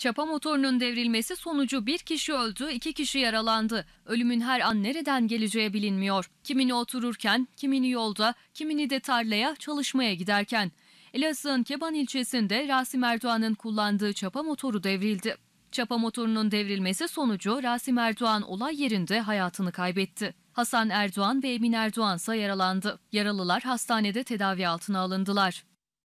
Çapa motorunun devrilmesi sonucu bir kişi öldü, iki kişi yaralandı. Ölümün her an nereden geleceği bilinmiyor. Kimini otururken, kimini yolda, kimini de tarlaya, çalışmaya giderken. Elazığ'ın Keban ilçesinde Rasim Erdoğan'ın kullandığı çapa motoru devrildi. Çapa motorunun devrilmesi sonucu Rasim Erdoğan olay yerinde hayatını kaybetti. Hasan Erdoğan ve Emin Erdoğan ise yaralandı. Yaralılar hastanede tedavi altına alındılar.